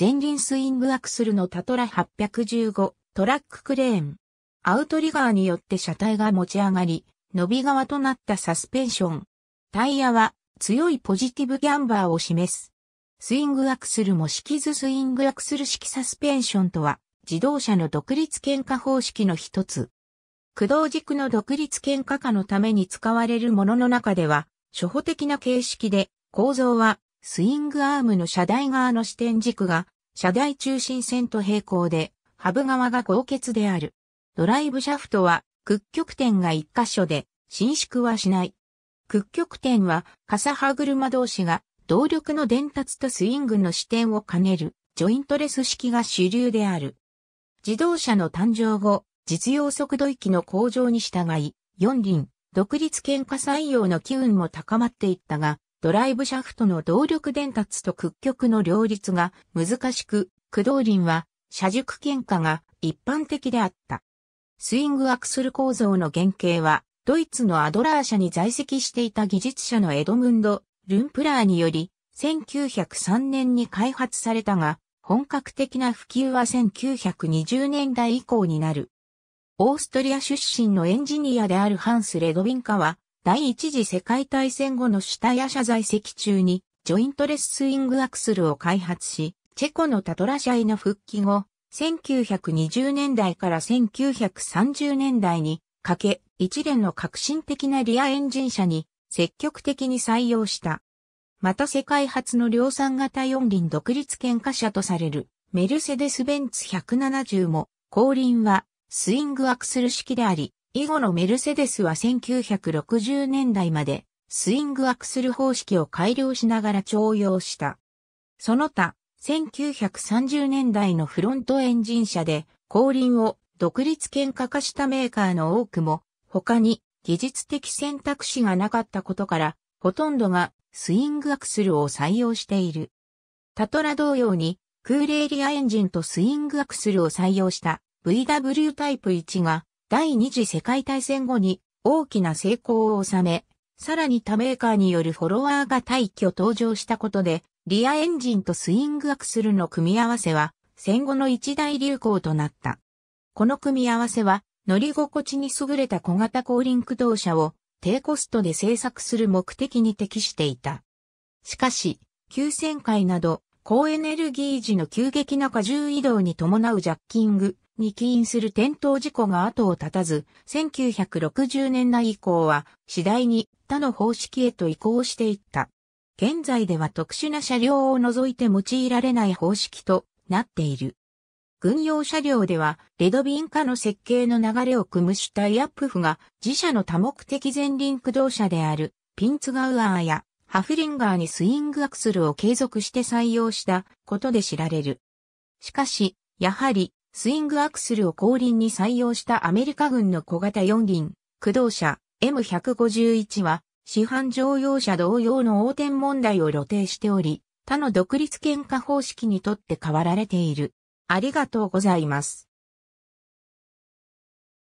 前輪スイングアクスルのタトラ815トラッククレーン。アウトリガーによって車体が持ち上がり、伸び側となったサスペンション。タイヤは強いポジティブギャンバーを示す。スイングアクスルも式図スイングアクスル式サスペンションとは、自動車の独立喧嘩方式の一つ。駆動軸の独立喧嘩化のために使われるものの中では、初歩的な形式で、構造はスイングアームの車台側の支点軸が、車台中心線と平行で、ハブ側が合結である。ドライブシャフトは、屈曲点が一箇所で、伸縮はしない。屈曲点は、傘歯車同士が、動力の伝達とスイングの視点を兼ねる、ジョイントレス式が主流である。自動車の誕生後、実用速度域の向上に従い、四輪、独立喧嘩採用の機運も高まっていったが、ドライブシャフトの動力伝達と屈曲の両立が難しく、駆動輪は車軸喧嘩が一般的であった。スイングアクスル構造の原型は、ドイツのアドラー社に在籍していた技術者のエドムンド・ルンプラーにより、1903年に開発されたが、本格的な普及は1920年代以降になる。オーストリア出身のエンジニアであるハンス・レドウィンカは、第一次世界大戦後の主体や車在籍中に、ジョイントレススイングアクスルを開発し、チェコのタトラ社への復帰後、1920年代から1930年代にかけ、一連の革新的なリアエンジン車に積極的に採用した。また世界初の量産型四輪独立喧嘩車とされるメルセデス・ベンツ170も後輪はスイングアクスル式であり、以後のメルセデスは1960年代までスイングアクスル方式を改良しながら徴用した。その他、1930年代のフロントエンジン車で後輪を独立喧嘩化したメーカーの多くも他に技術的選択肢がなかったことからほとんどがスイングアクスルを採用している。タトラ同様にクーレーリアエンジンとスイングアクスルを採用した VW タイプ1が第二次世界大戦後に大きな成功を収め、さらに他メーカーによるフォロワーが大挙登場したことで、リアエンジンとスイングアクスルの組み合わせは、戦後の一大流行となった。この組み合わせは、乗り心地に優れた小型後輪駆動車を低コストで製作する目的に適していた。しかし、急旋回など、高エネルギー時の急激な荷重移動に伴うジャッキング、に起因する転倒事故が後を絶たず、1960年代以降は次第に他の方式へと移行していった。現在では特殊な車両を除いて用いられない方式となっている。軍用車両では、レドビン化の設計の流れを組む主体アップフが、自社の多目的前輪駆動車である、ピンツガウアーや、ハフリンガーにスイングアクスルを継続して採用したことで知られる。しかし、やはり、スイングアクスルを後輪に採用したアメリカ軍の小型4輪、駆動車 M151 は、市販乗用車同様の横転問題を露呈しており、他の独立喧嘩方式にとって変わられている。ありがとうございます。